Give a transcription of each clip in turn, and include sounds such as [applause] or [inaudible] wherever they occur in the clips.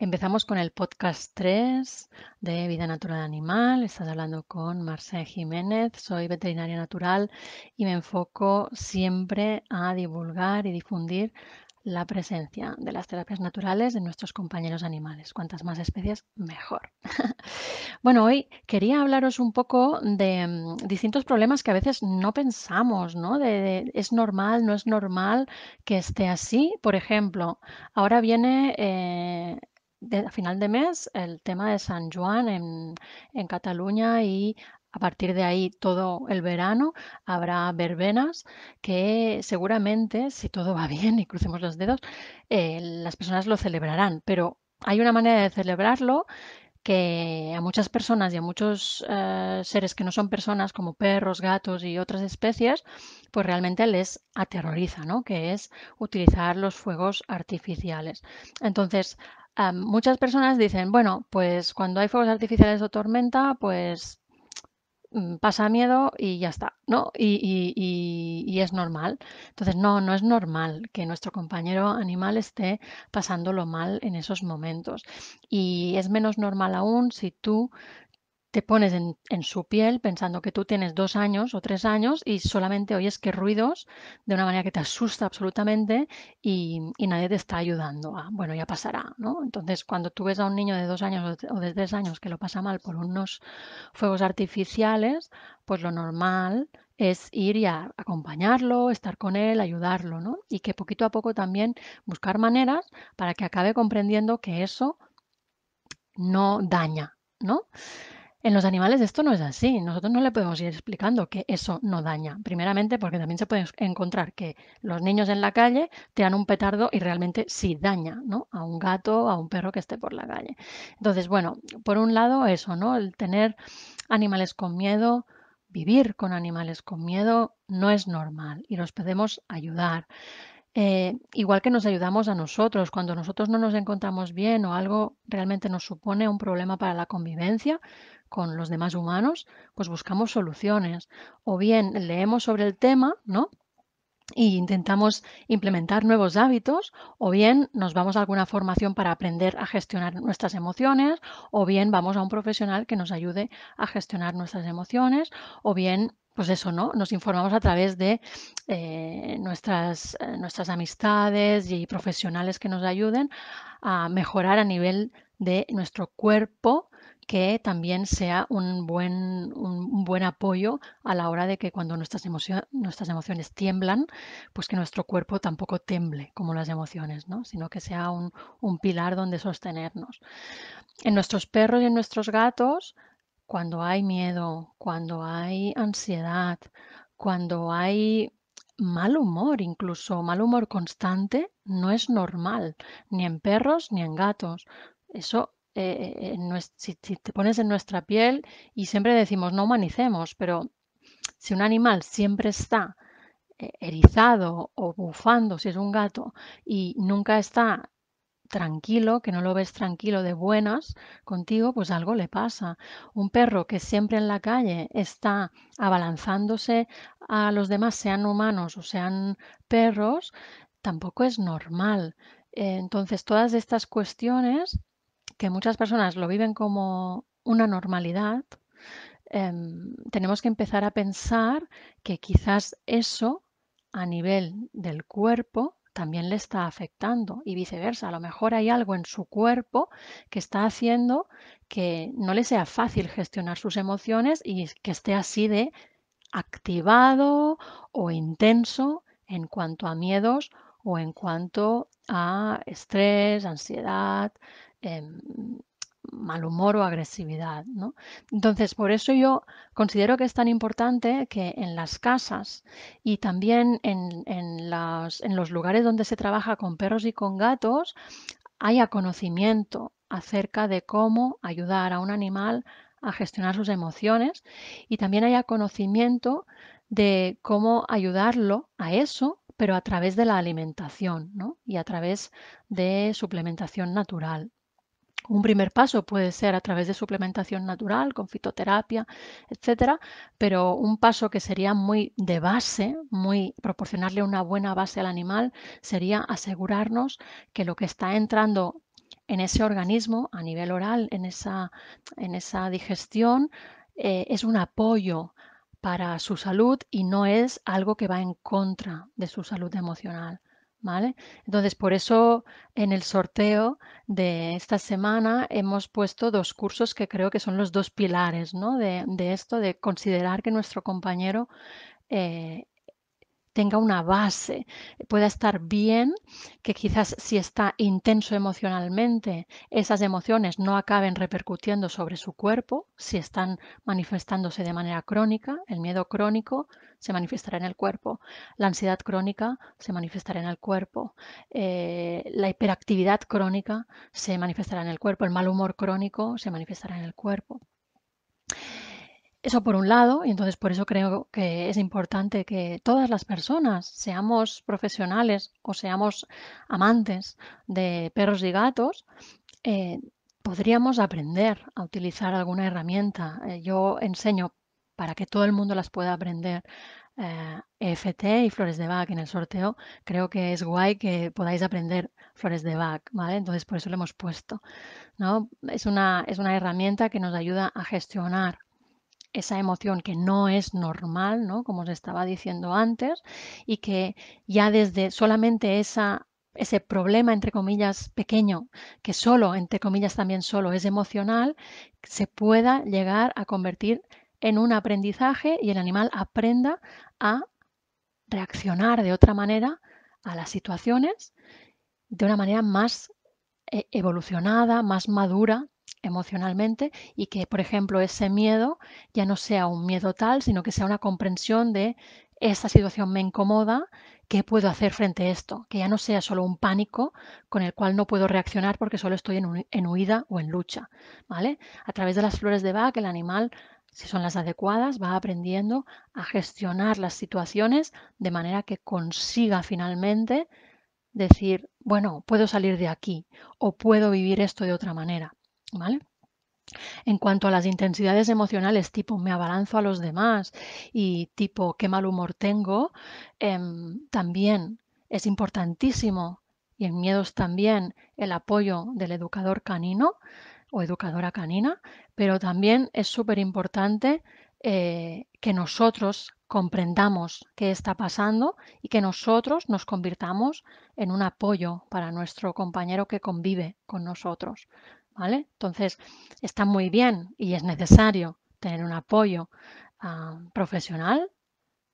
Empezamos con el podcast 3 de Vida Natural Animal. Estás hablando con Marcel Jiménez. Soy veterinaria natural y me enfoco siempre a divulgar y difundir la presencia de las terapias naturales de nuestros compañeros animales. Cuantas más especies, mejor. [laughs] bueno, hoy quería hablaros un poco de mm, distintos problemas que a veces no pensamos, ¿no? es normal, no es normal que esté así. Por ejemplo, ahora viene eh, a final de mes el tema de San Juan en, Cataluña y a partir de ahí todo el verano habrá verbenas que seguramente, si todo va [laughs] bien y crucemos los dedos, eh, las personas lo celebrarán. Pero hay una manera de celebrarlo que a muchas personas y a muchos eh, seres que no son personas, como perros, gatos y otras especies, pues realmente les aterroriza, ¿no? Que es utilizar los fuegos artificiales. Entonces, muchas personas dicen, bueno, pues cuando hay fuegos artificiales o tormenta, pues mm, pasa miedo y ya está, ¿no? Y, y, y, y, es normal. Entonces, no, no es normal que nuestro compañero animal esté pasándolo mal en esos momentos. Y es menos normal aún si tú te pones en, su piel pensando que tú tienes dos años o tres años y solamente oyes que ruidos de una manera que te asusta absolutamente y, nadie te está ayudando a, bueno, ya pasará, ¿no? Entonces, cuando tú ves a un niño de dos años o de tres años que lo pasa mal por unos fuegos artificiales, pues lo normal es ir y acompañarlo, estar con él, ayudarlo, ¿no? Y que poquito a poco también buscar maneras para que acabe comprendiendo que eso no daña, ¿no? En los animales esto no es así. Nosotros no le podemos ir explicando que eso no daña. Primeramente porque también se puede encontrar que los niños en la calle te dan un petardo y realmente sí daña ¿no? a un gato, a un perro que esté por la calle. Entonces, bueno, por un lado eso, ¿no? El tener animales con miedo, vivir con animales con miedo no es normal y los podemos ayudar. Eh, igual que nos ayudamos a nosotros, cuando nosotros no nos encontramos bien o algo realmente nos supone un problema para la convivencia con los demás humanos, pues buscamos soluciones. O bien leemos sobre el tema, ¿no? Y e intentamos implementar nuevos hábitos, o bien nos vamos a alguna formación para aprender a gestionar nuestras emociones, o bien vamos a un profesional que nos ayude a gestionar nuestras emociones, o bien pues eso, ¿no? Nos informamos a través de eh, eh, nuestras, amistades y profesionales que nos ayuden a mejorar a nivel de nuestro cuerpo, que también sea un buen, apoyo a la hora de que cuando nuestras, nuestras emociones tiemblan, pues que nuestro cuerpo tampoco temble como las emociones, ¿no? sino que sea un pilar donde sostenernos. En nuestros perros y en nuestros gatos, cuando hay miedo, cuando hay ansiedad, cuando hay mal humor, incluso mal humor constante, no es normal, ni en perros ni en gatos. Eso, eh, eh, te pones en nuestra piel y siempre decimos no humanicemos, pero si un animal siempre está eh, erizado o bufando, si es un gato, y nunca está tranquilo, que no lo ves tranquilo de buenas contigo, pues algo le pasa. Un perro que siempre en la calle está abalanzándose a los demás, sean humanos o sean perros, tampoco es normal. Entonces, todas estas cuestiones que muchas personas lo viven como una normalidad, em, tenemos que empezar a pensar que quizás eso a nivel del cuerpo también le está afectando y viceversa. A lo mejor hay algo en su cuerpo que está haciendo que no le sea fácil gestionar sus emociones y que esté así de activado o intenso en cuanto a miedos o en cuanto a estrés, ansiedad, em, mal humor o agresividad. ¿no? Entonces, por eso yo considero que es tan importante que en las casas y también en, en los lugares donde se trabaja con perros y con gatos haya conocimiento acerca de cómo ayudar a un animal a gestionar sus emociones y también haya conocimiento de cómo ayudarlo a eso, pero a través de la alimentación ¿no? y a través de suplementación natural. Un primer paso puede ser a través de suplementación natural, con fitoterapia, etcétera, pero un paso que sería muy de base, muy proporcionarle una buena base al animal, sería asegurarnos que lo que está entrando en ese organismo a nivel oral, en esa, digestión, eh, es un apoyo para su salud y no es algo que va en contra de su salud emocional. Entonces, por eso en el sorteo de esta semana hemos puesto dos cursos que creo que son los dos pilares ¿no? de, esto, de considerar que nuestro compañero eh, tenga una base, pueda estar bien, que quizás si está intenso emocionalmente, esas emociones no acaben repercutiendo sobre su cuerpo, si están manifestándose de manera crónica, el miedo crónico se manifestará en el cuerpo, la ansiedad crónica se manifestará en el cuerpo, eh, la hiperactividad crónica se manifestará en el cuerpo, el mal humor crónico se manifestará en el cuerpo. Eso por un lado, y entonces por eso creo que es importante que todas las personas, seamos profesionales o seamos amantes de perros y gatos, eh, podríamos aprender a utilizar alguna herramienta. Eh, yo enseño para que todo el mundo las pueda aprender. EFT eh, e y flores de Bach en el sorteo, creo que es guay que podáis aprender flores de Bach, ¿vale? Entonces por eso lo hemos puesto, ¿no? Es una, es una herramienta que nos ayuda a gestionar esa emoción que no es normal, Como os estaba diciendo antes, y que ya desde solamente esa ese problema, entre comillas, pequeño, que solo, entre comillas, también solo es emocional, se pueda llegar a convertir en un aprendizaje y el animal aprenda a reaccionar de otra manera a las situaciones, de una manera más eh, evolucionada, más madura emocionalmente y que, por ejemplo, ese miedo ya no sea un miedo tal, sino que sea una comprensión de esta situación me incomoda, ¿qué puedo hacer frente a esto? Que ya no sea solo un pánico con el cual no puedo reaccionar porque solo estoy en, huida o en lucha. ¿vale? A través de las flores de Bach, el animal, si son las adecuadas, va aprendiendo a gestionar las situaciones de manera que consiga finalmente decir, bueno, puedo salir de aquí o puedo vivir esto de otra manera. En cuanto a las intensidades emocionales, tipo me abalanzo a los demás y tipo qué mal humor tengo, em, también es importantísimo y en miedos también el apoyo del educador canino o educadora canina, pero también es súper importante eh, que nosotros comprendamos qué está pasando y que nosotros nos convirtamos en un apoyo para nuestro compañero que convive con nosotros. Entonces, está muy bien y es necesario tener un apoyo ah, profesional,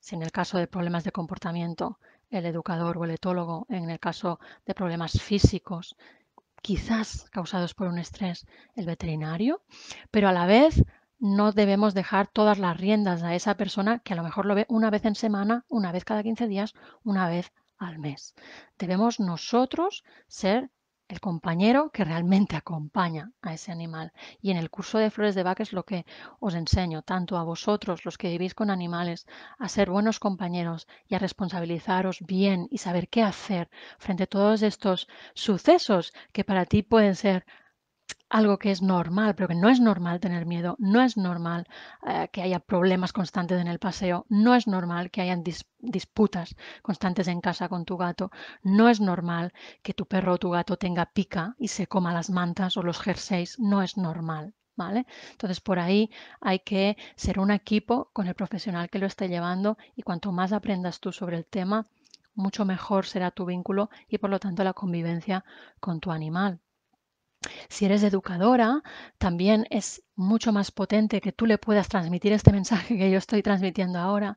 si en el caso de problemas de comportamiento el educador o el etólogo, en el caso de problemas físicos, quizás causados por un estrés, el veterinario, pero a la vez no debemos dejar todas las riendas a esa persona que a lo mejor lo ve una vez en semana, una vez cada 15 días, una vez al mes. Debemos nosotros ser el compañero que realmente acompaña a ese animal. Y en el curso de Flores de Vaca es lo que os enseño, tanto a vosotros, los que vivís con animales, a ser buenos compañeros y a responsabilizaros bien y saber qué hacer frente a todos estos sucesos que para ti pueden ser algo que es normal, pero que no es normal tener miedo, no es normal eh, que haya problemas constantes en el paseo, no es normal que hayan disputas constantes en casa con tu gato, no es normal que tu perro o tu gato tenga pica y se coma las mantas o los jerseys, no es normal. ¿Vale? Entonces, por ahí hay que ser un equipo con el profesional que lo esté llevando y cuanto más aprendas tú sobre el tema, mucho mejor será tu vínculo y por lo tanto la convivencia con tu animal. Si eres educadora, también es mucho más potente que tú le puedas transmitir este mensaje que yo estoy transmitiendo ahora,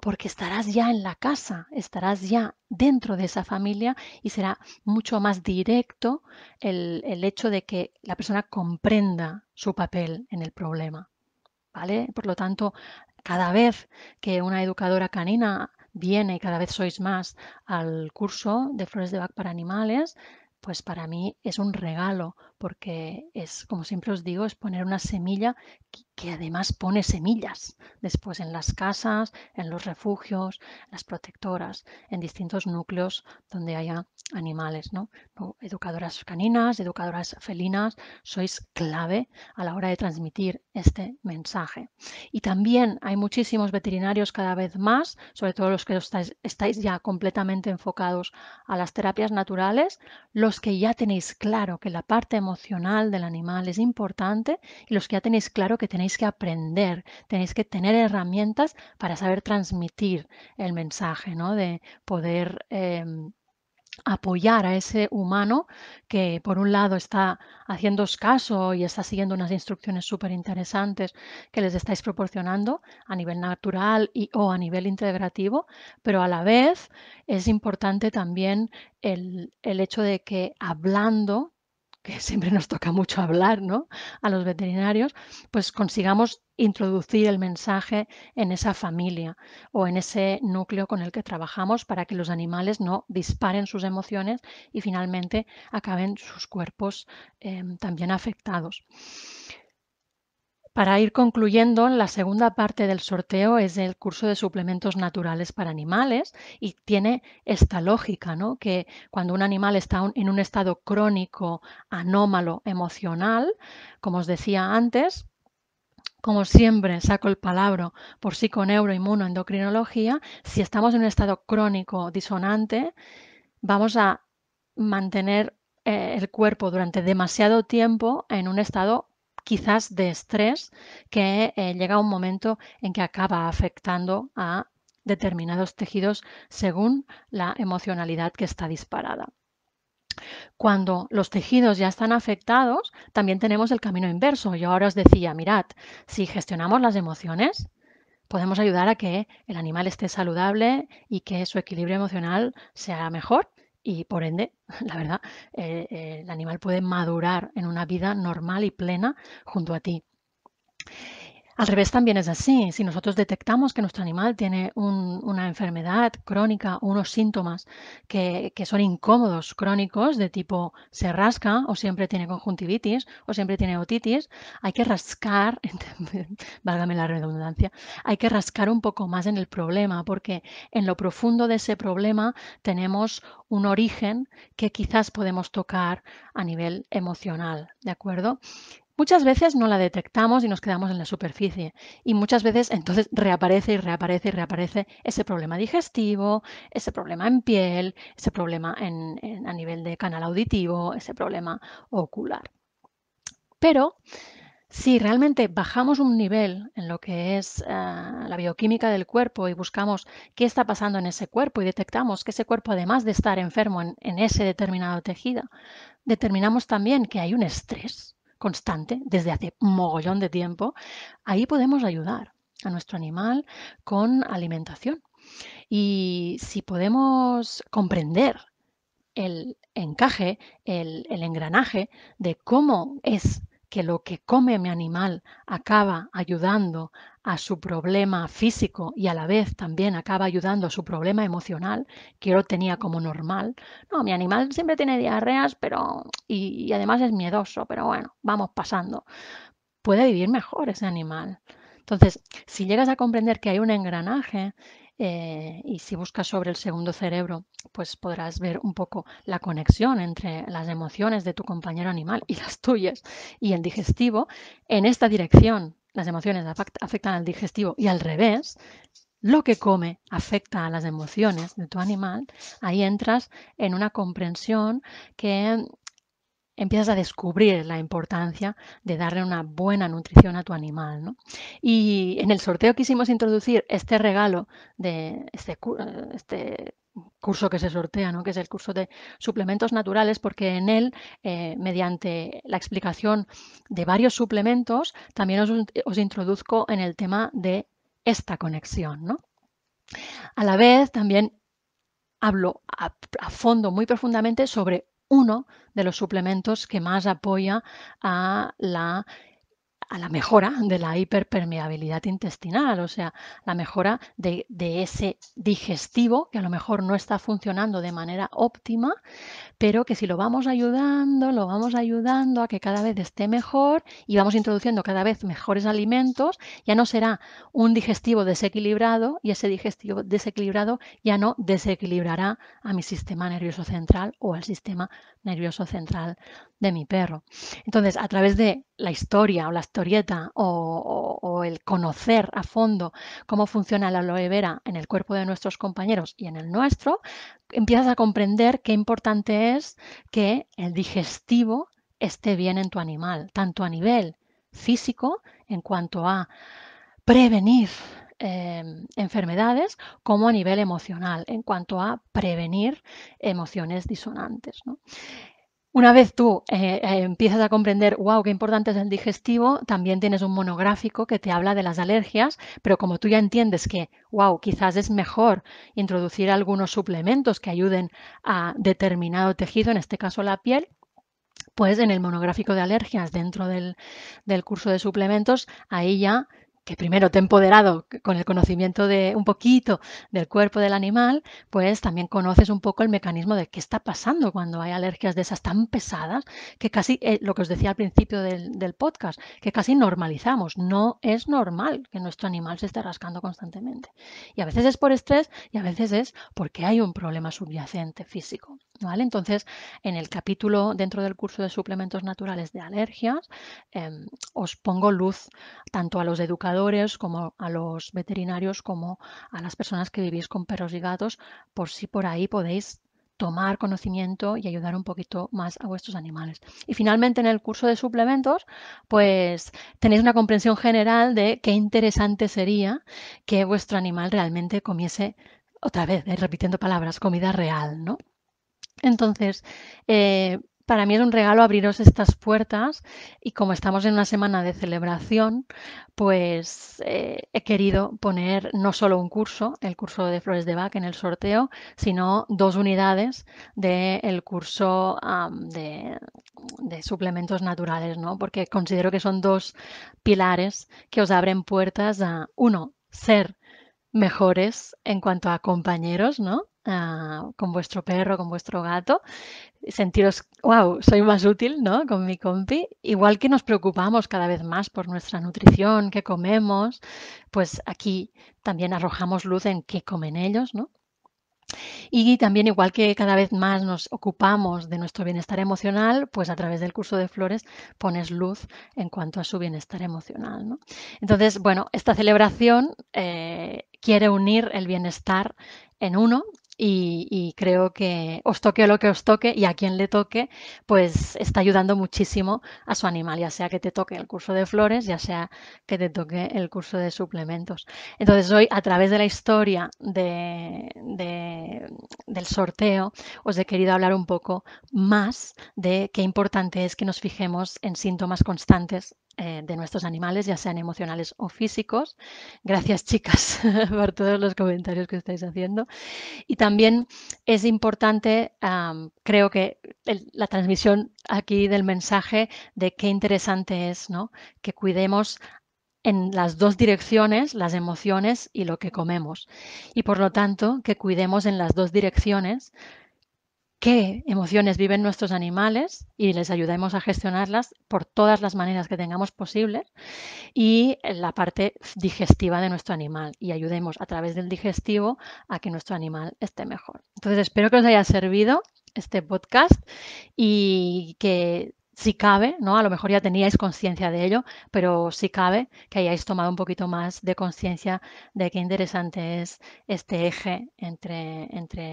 porque estarás ya en la casa, estarás ya dentro de esa familia y será mucho más directo el, hecho de que la persona comprenda su papel en el problema. ¿Vale? Por lo tanto, cada vez que una educadora canina viene y cada vez sois más al curso de flores de Bach para animales, pues para mí es un regalo, porque es, como siempre os digo, es poner una semilla que, además pone semillas después en las casas, en los refugios, las protectoras, en distintos núcleos donde haya animales, ¿no? Educadoras caninas, educadoras felinas, sois clave a la hora de transmitir este mensaje. Y también hay muchísimos veterinarios cada vez más, sobre todo los que estáis, ya completamente enfocados a las terapias naturales, los que ya tenéis claro que la parte emocional del animal es importante y los que ya tenéis claro que tenéis que aprender, tenéis que tener herramientas para saber transmitir el mensaje, ¿no? De poder em, apoyar a ese humano que por un lado está haciendo caso y está siguiendo unas instrucciones súper interesantes que les estáis proporcionando a nivel natural y o a nivel integrativo, pero a la vez es importante también el hecho de que hablando que siempre nos toca mucho hablar a los veterinarios, pues consigamos introducir el mensaje en esa familia o en ese núcleo con el que trabajamos para que los animales no disparen sus emociones y finalmente acaben sus cuerpos em, también afectados. Para ir concluyendo, la segunda parte del sorteo es el curso de suplementos naturales para animales y tiene esta lógica, ¿no? que cuando un animal está en un estado crónico, anómalo, emocional, como os decía antes, como siempre, saco el palabra por endocrinología, si estamos en un estado crónico disonante, vamos a mantener eh, el cuerpo durante demasiado tiempo en un estado quizás de estrés que llega eh, llega un momento en que acaba afectando a determinados tejidos según la emocionalidad que está disparada. Cuando los tejidos ya están afectados, también tenemos el camino inverso. Yo ahora os decía, mirad, si gestionamos las emociones, podemos ayudar a que el animal esté saludable y que su equilibrio emocional sea mejor y por ende, [laughs] la verdad, eh, eh, el animal puede madurar en una vida normal y plena junto a ti. Al revés también es así. Si nosotros detectamos que nuestro animal tiene una enfermedad crónica unos síntomas que, que, son incómodos crónicos de tipo se rasca o siempre tiene conjuntivitis o siempre tiene otitis, hay que rascar, [laughs] válgame la redundancia, hay que rascar un poco más en el problema porque en lo profundo de ese problema tenemos un origen que quizás podemos tocar a nivel emocional, ¿de acuerdo? Muchas veces no la detectamos y nos quedamos en la superficie y muchas veces entonces reaparece y reaparece y reaparece ese problema digestivo, ese problema en piel, ese problema en, a nivel de canal auditivo, ese problema ocular. Pero si realmente bajamos un nivel en lo que es eh, la bioquímica del cuerpo y buscamos qué está pasando en ese cuerpo y detectamos que ese cuerpo, además de estar enfermo en ese determinado tejido, determinamos también que hay un estrés constante desde hace mogollón de tiempo, ahí podemos ayudar a nuestro animal con alimentación. Y si podemos comprender el encaje, el, el engranaje de cómo es que lo que come mi animal acaba ayudando a su problema físico y a la vez también acaba ayudando a su problema emocional, que yo lo tenía como normal. No, mi animal siempre tiene diarreas, pero y además es miedoso, pero bueno, vamos pasando. Puede vivir mejor ese animal. Entonces, si llegas a comprender que hay un engranaje eh, y si buscas sobre el segundo cerebro, pues podrás ver un poco la conexión entre las emociones de tu compañero animal y las tuyas y el digestivo. En esta dirección, las emociones afectan al digestivo y al revés, lo que come afecta a las emociones de tu animal, ahí entras en una comprensión que empiezas a descubrir la importancia de darle una buena nutrición a tu animal. Y en el sorteo quisimos introducir este regalo de este, eh, este, curso que se sortea, ¿no? que es el curso de suplementos naturales, porque en él, eh, mediante la explicación de varios suplementos, también os, introduzco en el tema de esta conexión. A la vez, también hablo a, fondo, muy profundamente, sobre uno de los suplementos que más apoya a la a la mejora de la hiperpermeabilidad intestinal, o sea, la mejora de, de, ese digestivo que a lo mejor no está funcionando de manera óptima, pero que si lo vamos ayudando, lo vamos ayudando a que cada vez esté mejor y vamos introduciendo cada vez mejores alimentos, ya no será un digestivo desequilibrado y ese digestivo desequilibrado ya no desequilibrará a mi sistema nervioso central o al sistema nervioso central de mi perro. Entonces, a través de la historia o la historieta o, el conocer a fondo cómo funciona la aloe vera en el cuerpo de nuestros compañeros y en el nuestro, empiezas a comprender qué importante es que el digestivo esté bien en tu animal, tanto a nivel físico en cuanto a prevenir em, enfermedades como a nivel emocional en cuanto a prevenir emociones disonantes. Una vez tú eh, eh, empiezas a comprender, wow, qué importante es el digestivo, también tienes un monográfico que te habla de las alergias, pero como tú ya entiendes que, wow, quizás es mejor introducir algunos suplementos que ayuden a determinado tejido, en este caso la piel, pues en el monográfico de alergias dentro del, del curso de suplementos, ahí ya que primero te he empoderado con el conocimiento de un poquito del cuerpo del animal, pues también conoces un poco el mecanismo de qué está pasando cuando hay alergias de esas tan pesadas que casi, eh, lo que os decía al principio del, podcast, que casi normalizamos. No es normal que nuestro animal se esté rascando constantemente. Y a veces es por estrés y a veces es porque hay un problema subyacente físico. ¿vale? Entonces, en el capítulo dentro del curso de suplementos naturales de alergias, em, os pongo luz tanto a los educadores, como a los veterinarios como a las personas que vivís con perros y gatos por si por ahí podéis tomar conocimiento y ayudar un poquito más a vuestros animales. Y finalmente en el curso de suplementos, pues tenéis una comprensión general de qué interesante sería que vuestro animal realmente comiese, otra vez, eh, repitiendo palabras, comida real, ¿no? Entonces, eh, para mí es un regalo abriros estas puertas y como estamos en una semana de celebración, pues eh, he querido poner no solo un curso, el curso de Flores de Bach en el sorteo, sino dos unidades del curso de, de, suplementos naturales, ¿no? porque considero que son dos pilares que os abren puertas a, uno, ser mejores en cuanto a compañeros, ¿no? Ah, con vuestro perro, con vuestro gato, sentiros, wow, soy más útil, ¿no? Con mi compi. Igual que nos preocupamos cada vez más por nuestra nutrición, qué comemos, pues aquí también arrojamos luz en qué comen ellos, ¿no? Y también, igual que cada vez más nos ocupamos de nuestro bienestar emocional, pues a través del curso de flores pones luz en cuanto a su bienestar emocional. Entonces, bueno, esta celebración eh, quiere unir el bienestar en uno y, creo que os toque lo que os toque y a quien le toque, pues está ayudando muchísimo a su animal, ya sea que te toque el curso de flores, ya sea que te toque el curso de suplementos. Entonces hoy, a través de la historia del sorteo, os he querido hablar un poco más de qué importante es que nos fijemos en síntomas constantes eh, de nuestros animales, ya sean emocionales o físicos. Gracias, chicas, [laughs] por todos los comentarios que estáis haciendo. Y también es importante, creo que la transmisión aquí del mensaje de qué interesante es ¿no? que cuidemos en las dos direcciones las emociones y lo que comemos. Y por lo tanto, que cuidemos en las dos direcciones qué emociones viven nuestros animales y les ayudemos a gestionarlas por todas las maneras que tengamos posibles y la parte digestiva de nuestro animal y ayudemos a través del digestivo a que nuestro animal esté mejor. Entonces espero que os haya servido este podcast y que si cabe, ¿no? A lo mejor ya teníais conciencia de ello, pero si cabe que hayáis tomado un poquito más de conciencia de qué interesante es este eje entre,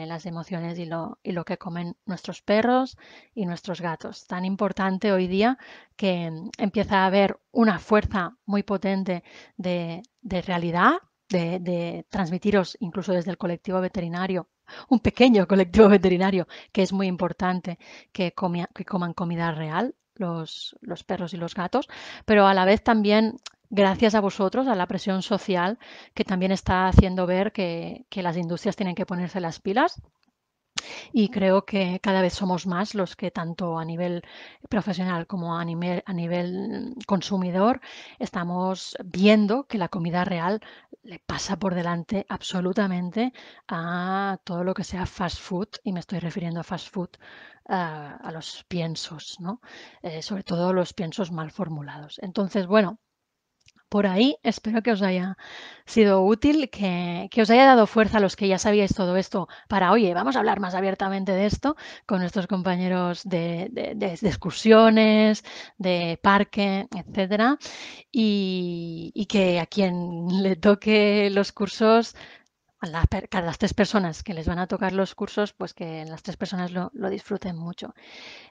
las emociones y lo, que comen nuestros perros y nuestros gatos. Tan importante hoy día que empieza a haber una fuerza muy potente de, realidad, de transmitiros incluso desde el colectivo veterinario un pequeño colectivo veterinario, que es muy importante que, coman comida real los, perros y los gatos, pero a la vez también gracias a vosotros, a la presión social que también está haciendo ver que, las industrias tienen que ponerse las pilas y creo que cada vez somos más los que tanto a nivel profesional como a nivel, a nivel consumidor estamos viendo que la comida real le pasa por delante absolutamente a todo lo que sea fast food, y me estoy refiriendo a fast food, ah, a, los piensos, ¿no? Eh, sobre todo los piensos mal formulados. Entonces, bueno, por ahí. Espero que os haya sido útil, que, os haya dado fuerza a los que ya sabíais todo esto para, oye, vamos a hablar más abiertamente de esto con nuestros compañeros de, excursiones, de parque, etcétera, y, que a quien le toque los cursos a las, tres personas que les van a tocar los cursos, pues que las tres personas lo, disfruten mucho.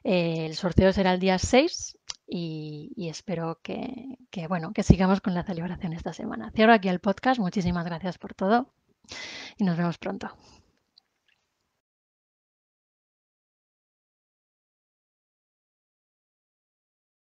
el sorteo será el día 6 y, espero que, que, bueno, que sigamos con la celebración esta semana. Cierro aquí el podcast. Muchísimas gracias por todo y nos vemos pronto.